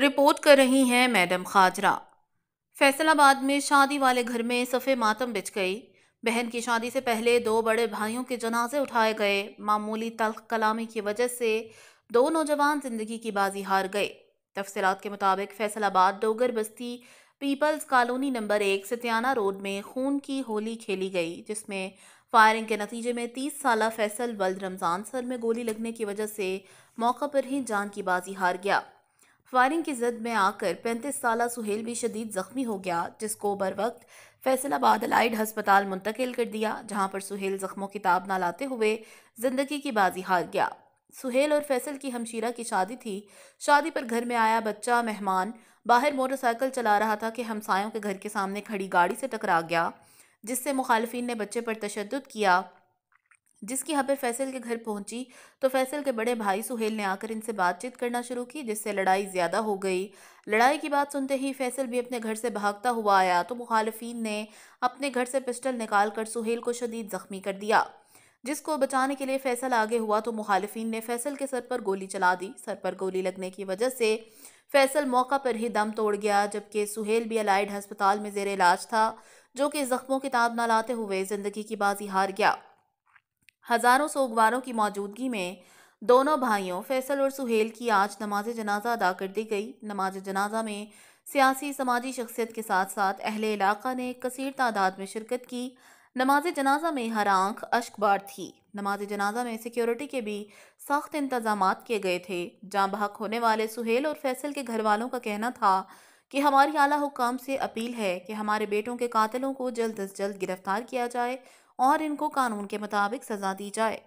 report कर रही हैं मैडम खाजरा फैसलाबाद में शादी वाले घर में सफ़े मातम बिछ गई बहन की शादी से पहले दो बड़े भाइयों के जनाजे उठाए गए मामूली तल्ख कलामी की वजह से दो नौजवान जिंदगी की बाजी हार गए तफसरत के मुताबिक फैसलाबाद डोगर बस्ती पीपल्स कॉलोनी नंबर एक सतियाना रोड में खून की होली खेली गई जिसमें फायरिंग के नतीजे में तीस साल फैसल वल्द रमज़ान सर में गोली लगने की वजह से मौका पर ही जान की बाजी हार गया फायरिंग की जद में आकर पैंतीस साल सुहेल भी शदीद जख्मी हो गया जिसको बर वक्त फैसलाबाद अलाइड हस्पताल मुंतकिल कर दिया जहां पर सुहेल जख्मों की ताब ना लाते हुए जिंदगी की बाजी हार गया सुहेल और फैसल की हमशीरा की शादी थी शादी पर घर में आया बच्चा मेहमान बाहर मोटरसाइकिल चला रहा था कि हमसायों के घर के सामने खड़ी गाड़ी से टकरा गया जिससे मुखालफी ने बच्चे पर तशद किया जिसकी खबर फैसल के घर पहुंची तो फैसल के बड़े भाई सुहेल ने आकर इनसे बातचीत करना शुरू की जिससे लड़ाई ज़्यादा हो गई लड़ाई की बात सुनते ही फैसल भी अपने घर से भागता हुआ आया तो मुखालफी ने अपने घर से पिस्टल निकाल कर सुहेल को शदीद ज़ख्मी कर दिया जिसको बचाने के लिए फैसल आगे हुआ तो मुखालफी ने फैसल के सर पर गोली चला दी सर पर गोली लगने की वजह से फैसल मौका पर ही दम तोड़ गया जबकि सुहेल भी अलाइड अस्पताल में जेर इलाज था जो कि ज़ख्मों की ताब ना लाते हुए ज़िंदगी की बाजी हार गया हज़ारों सोगवारों की मौजूदगी में दोनों भाइयों फैसल और सुहेल की आज नमाज जनाजा अदा कर दी गई नमाज जनाजा में सियासी समाजी शख्सियत के साथ साथ अहल इलाका ने कसर तादाद में शिरकत की नमाज जनाजा में हर आंख अश्कबार थी नमाज जनाजा में सिक्योरिटी के भी सख्त इंतजाम किए गए थे जहाँ बहक होने वाले सुहेल और फैसल के घर वालों का कहना था कि हमारी आला हुकाम से अपील है कि हमारे बेटों के कातिलों को जल्द अज जल्द गिरफ्तार किया जाए और इनको कानून के मुताबिक सज़ा दी जाए